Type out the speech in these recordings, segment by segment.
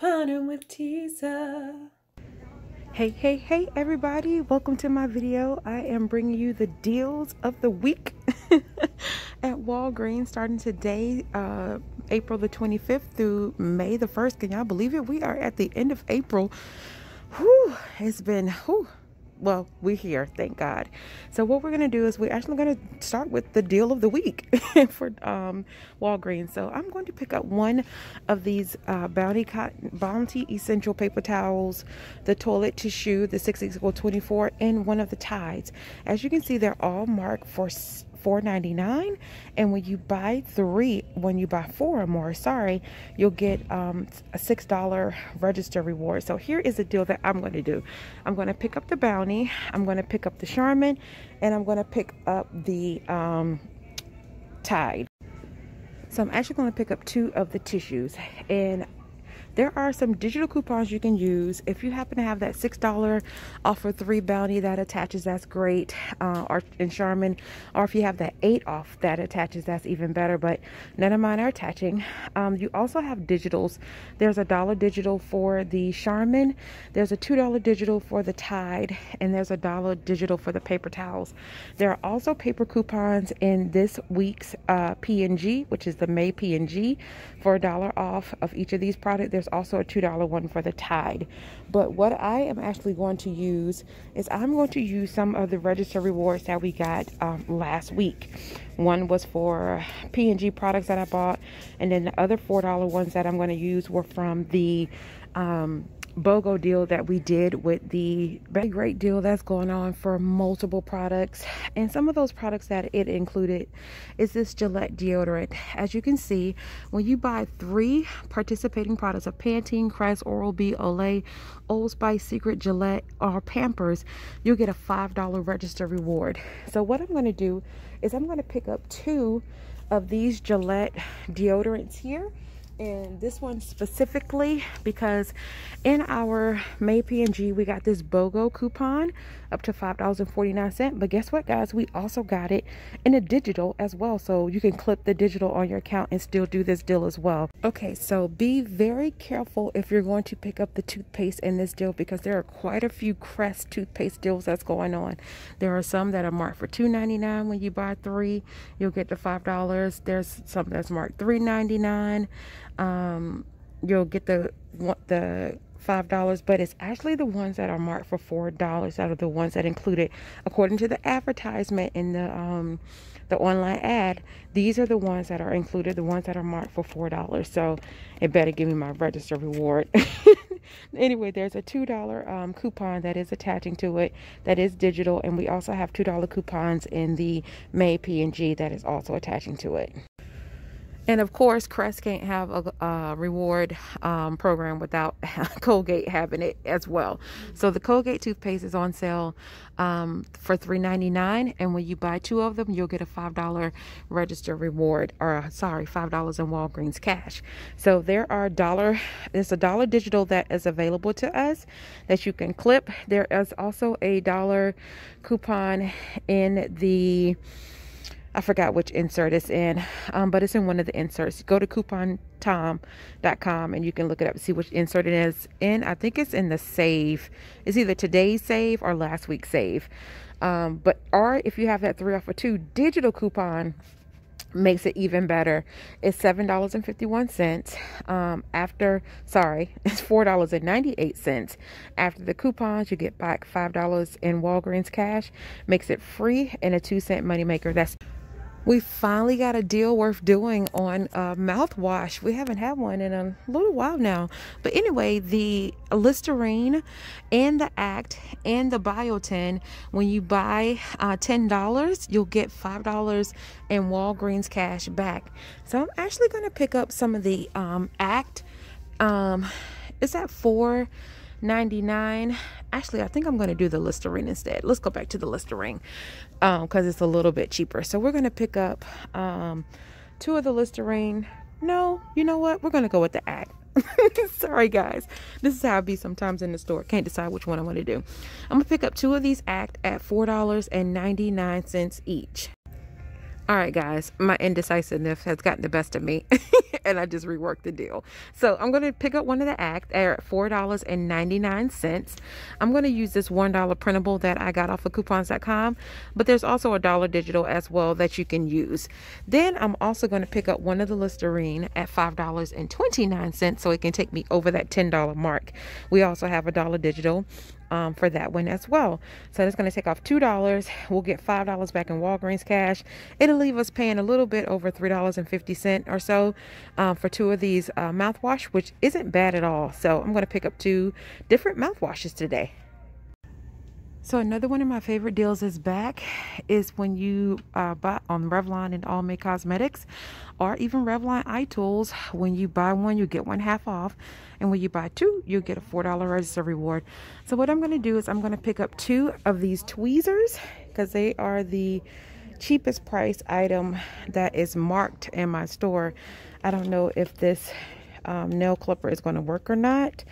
with Tisa. Hey, hey, hey, everybody. Welcome to my video. I am bringing you the deals of the week at Walgreens starting today, uh, April the 25th through May the 1st. Can y'all believe it? We are at the end of April. Whew, it's been, whew, well, we're here, thank God. So what we're gonna do is we're actually gonna start with the deal of the week for um, Walgreens. So I'm going to pick up one of these uh, Bounty Cotton, Bounty Essential paper towels, the toilet tissue, the 6 equal 24, and one of the Tides. As you can see, they're all marked for $4.99 and when you buy three when you buy four or more sorry you'll get um, a six dollar register reward so here is a deal that I'm going to do I'm going to pick up the bounty I'm going to pick up the Charmin and I'm going to pick up the um, Tide so I'm actually going to pick up two of the tissues and there are some digital coupons you can use. If you happen to have that $6 off for three bounty that attaches, that's great. Uh, or in Charmin, or if you have that eight off that attaches, that's even better, but none of mine are attaching. Um, you also have digitals. There's a dollar digital for the Charmin. There's a $2 digital for the Tide, and there's a dollar digital for the paper towels. There are also paper coupons in this week's uh, P&G, which is the May P&G, for a dollar off of each of these products. There's there's also a $2 one for the Tide. But what I am actually going to use is I'm going to use some of the register rewards that we got um, last week. One was for P&G products that I bought. And then the other $4 ones that I'm going to use were from the um, BOGO deal that we did with the great deal that's going on for multiple products. And some of those products that it included is this Gillette deodorant. As you can see, when you buy three participating products of Pantene, Crest, Oral-B, Olay, Old Spice, Secret, Gillette, or Pampers, you'll get a $5 register reward. So what I'm going to do is I'm going to pick up two of these Gillette deodorants here and this one specifically because in our May PNG we got this BOGO coupon up to $5.49 but guess what guys we also got it in a digital as well so you can clip the digital on your account and still do this deal as well okay so be very careful if you're going to pick up the toothpaste in this deal because there are quite a few Crest toothpaste deals that's going on there are some that are marked for $2.99 when you buy three you'll get the $5 there's some that's marked $3.99 um, you'll get the the five dollars but it's actually the ones that are marked for four dollars out of the ones that included according to the advertisement in the um, the online ad these are the ones that are included the ones that are marked for four dollars so it better give me my register reward anyway there's a two dollar um, coupon that is attaching to it that is digital and we also have two dollar coupons in the may p and g that is also attaching to it and of course, Crest can't have a, a reward um, program without Colgate having it as well. So the Colgate toothpaste is on sale um, for $3.99. And when you buy two of them, you'll get a $5 register reward, or uh, sorry, $5 in Walgreens cash. So there are dollar, there's a dollar digital that is available to us that you can clip. There is also a dollar coupon in the I forgot which insert it's in, um, but it's in one of the inserts. Go to coupontom.com and you can look it up and see which insert it is in. I think it's in the save. It's either today's save or last week's save. Um, but or if you have that three off or two digital coupon makes it even better. It's seven dollars and fifty one cents. Um, after sorry, it's four dollars and ninety eight cents. After the coupons, you get back five dollars in Walgreens cash. Makes it free and a two cent moneymaker. That's we finally got a deal worth doing on a mouthwash. We haven't had one in a little while now. But anyway, the Listerine and the Act and the Biotin, when you buy uh, $10, you'll get $5 in Walgreens cash back. So I'm actually going to pick up some of the um, Act. Um, it's at 4 99 actually i think i'm going to do the listerine instead let's go back to the listerine because um, it's a little bit cheaper so we're going to pick up um, two of the listerine no you know what we're going to go with the act sorry guys this is how i be sometimes in the store can't decide which one i want to do i'm gonna pick up two of these act at four dollars and 99 cents each all right guys my indecisiveness has gotten the best of me and I just reworked the deal. So I'm going to pick up one of the act at $4.99. I'm going to use this $1 printable that I got off of coupons.com, but there's also a dollar digital as well that you can use. Then I'm also going to pick up one of the Listerine at $5.29 so it can take me over that $10 mark. We also have a dollar digital um, for that one as well. So that's going to take off $2. We'll get $5 back in Walgreens cash. It'll leave us paying a little bit over $3.50 or so um, for two of these uh, mouthwash, which isn't bad at all. So I'm going to pick up two different mouthwashes today. So another one of my favorite deals is back is when you uh, buy on Revlon and All May Cosmetics or even Revlon iTools. When you buy one, you get one half off. And when you buy two, you get a $4 register reward. So what I'm going to do is I'm going to pick up two of these tweezers because they are the cheapest price item that is marked in my store. I don't know if this um, nail clipper is going to work or not.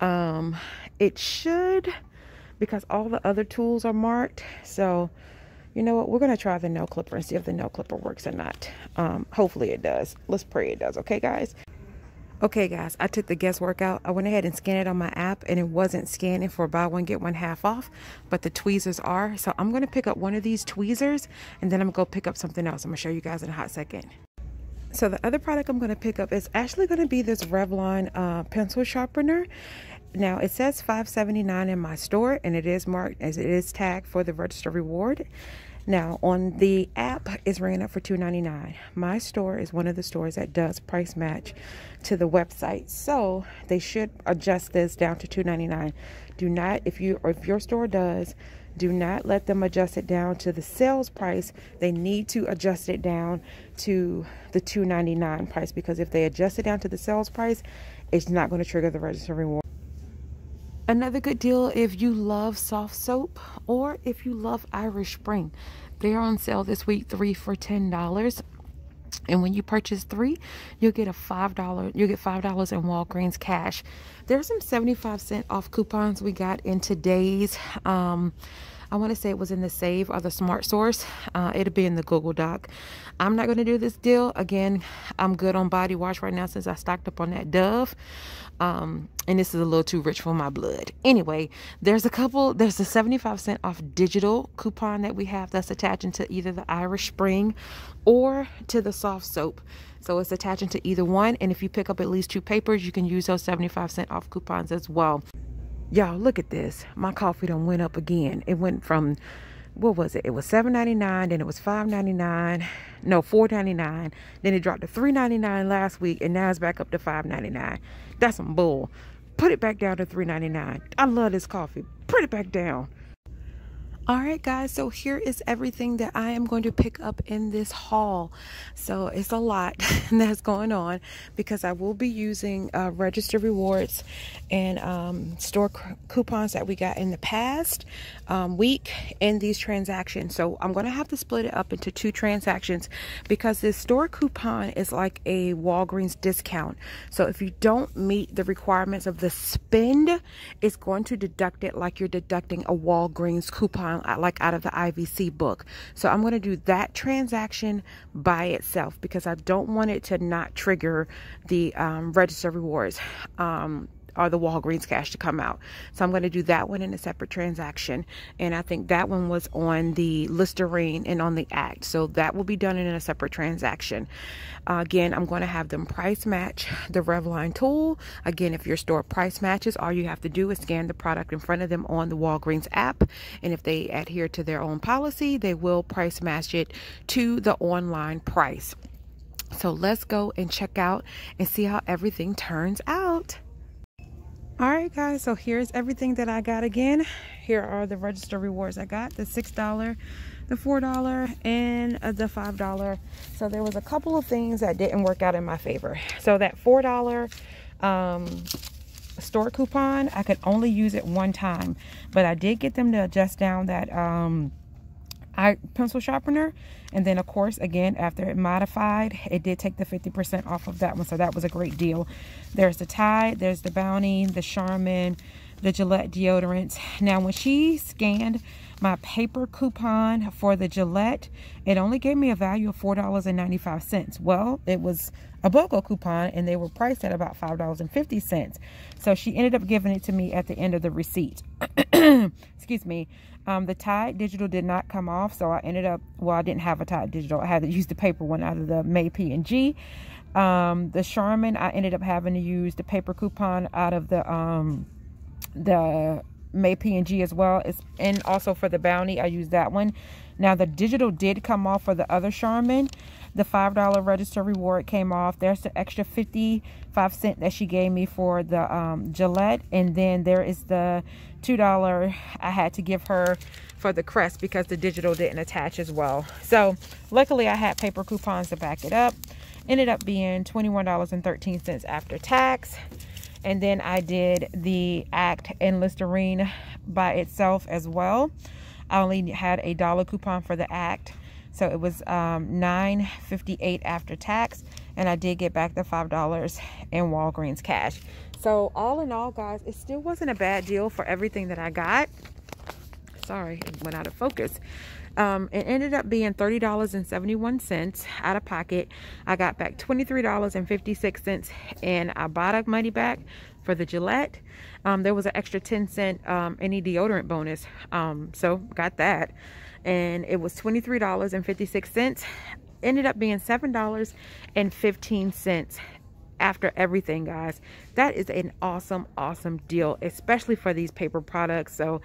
Um, it should because all the other tools are marked. So you know what? We're going to try the nail clipper and see if the nail clipper works or not. Um, hopefully it does. Let's pray it does. Okay, guys? Okay, guys, I took the guesswork out. I went ahead and scanned it on my app, and it wasn't scanning for buy one, get one half off, but the tweezers are. So I'm going to pick up one of these tweezers, and then I'm going to go pick up something else. I'm going to show you guys in a hot second. So the other product I'm going to pick up is actually going to be this Revlon uh, pencil sharpener now it says 579 in my store and it is marked as it is tagged for the register reward now on the app it's ringing up for 299 my store is one of the stores that does price match to the website so they should adjust this down to 299 do not if you or if your store does do not let them adjust it down to the sales price they need to adjust it down to the 299 price because if they adjust it down to the sales price it's not going to trigger the register reward Another good deal if you love soft soap or if you love Irish Spring. They're on sale this week, three for $10. And when you purchase three, you'll get a $5, you'll get $5 in Walgreens cash. There's some 75 cent off coupons we got in today's, um, I want to say it was in the save or the smart source. Uh, it'll be in the Google Doc. I'm not going to do this deal. Again, I'm good on body wash right now since I stocked up on that Dove. Um, and this is a little too rich for my blood. Anyway, there's a couple, there's a 75 cent off digital coupon that we have that's attaching to either the Irish Spring or to the soft soap. So it's attaching to either one. And if you pick up at least two papers, you can use those 75 cent off coupons as well. Y'all, look at this. My coffee done went up again. It went from what was it? It was $7.99, then it was $5.99, no, $4.99. Then it dropped to $3.99 last week, and now it's back up to $5.99. That's some bull. Put it back down to $3.99. I love this coffee. Put it back down all right guys so here is everything that i am going to pick up in this haul so it's a lot that's going on because i will be using uh, register rewards and um, store coupons that we got in the past um, week in these transactions so i'm going to have to split it up into two transactions because this store coupon is like a walgreens discount so if you don't meet the requirements of the spend it's going to deduct it like you're deducting a walgreens coupon uh, like out of the IVC book. So I'm going to do that transaction by itself because I don't want it to not trigger the um, register rewards. Um, or the Walgreens cash to come out. So I'm going to do that one in a separate transaction. And I think that one was on the Listerine and on the Act. So that will be done in a separate transaction. Uh, again, I'm going to have them price match the Revline tool. Again, if your store price matches, all you have to do is scan the product in front of them on the Walgreens app. And if they adhere to their own policy, they will price match it to the online price. So let's go and check out and see how everything turns out all right guys so here's everything that i got again here are the register rewards i got the six dollar the four dollar and uh, the five dollar so there was a couple of things that didn't work out in my favor so that four dollar um, store coupon i could only use it one time but i did get them to adjust down that um, I pencil sharpener. And then of course, again, after it modified, it did take the 50% off of that one. So that was a great deal. There's the Tide, there's the Bounty, the Charmin, the Gillette deodorants. Now, when she scanned my paper coupon for the Gillette, it only gave me a value of $4.95. Well, it was a BOGO coupon and they were priced at about $5.50. So she ended up giving it to me at the end of the receipt. Excuse me. Um, the Tide digital did not come off, so I ended up, well, I didn't have a Tide digital. I had to use the paper one out of the May P&G. Um, the Charmin, I ended up having to use the paper coupon out of the, um, the May PNG as well. It's and also for the Bounty, I use that one. Now the digital did come off for the other Charmin. The $5 register reward came off. There's the extra 55 cent that she gave me for the um, Gillette. And then there is the $2 I had to give her for the Crest because the digital didn't attach as well. So luckily I had paper coupons to back it up. Ended up being $21.13 after tax and then I did the Act and Listerine by itself as well. I only had a dollar coupon for the Act. So it was um, nine fifty-eight after tax, and I did get back the five dollars in Walgreens cash. So all in all, guys, it still wasn't a bad deal for everything that I got. Sorry, it went out of focus um, it ended up being $30.71 out of pocket. I got back $23.56 and I bought a money back for the Gillette. Um, there was an extra 10 cent um, any deodorant bonus. Um, so got that. And it was $23.56. Ended up being $7.15 after everything guys that is an awesome awesome deal especially for these paper products so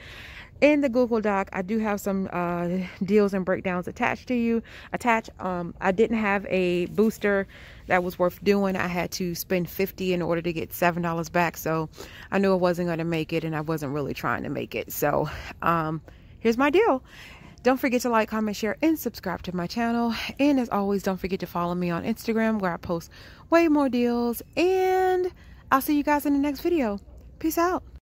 in the Google Doc, I do have some uh, deals and breakdowns attached to you. Attached, um, I didn't have a booster that was worth doing. I had to spend 50 in order to get $7 back. So I knew I wasn't going to make it and I wasn't really trying to make it. So um, here's my deal. Don't forget to like, comment, share, and subscribe to my channel. And as always, don't forget to follow me on Instagram where I post way more deals. And I'll see you guys in the next video. Peace out.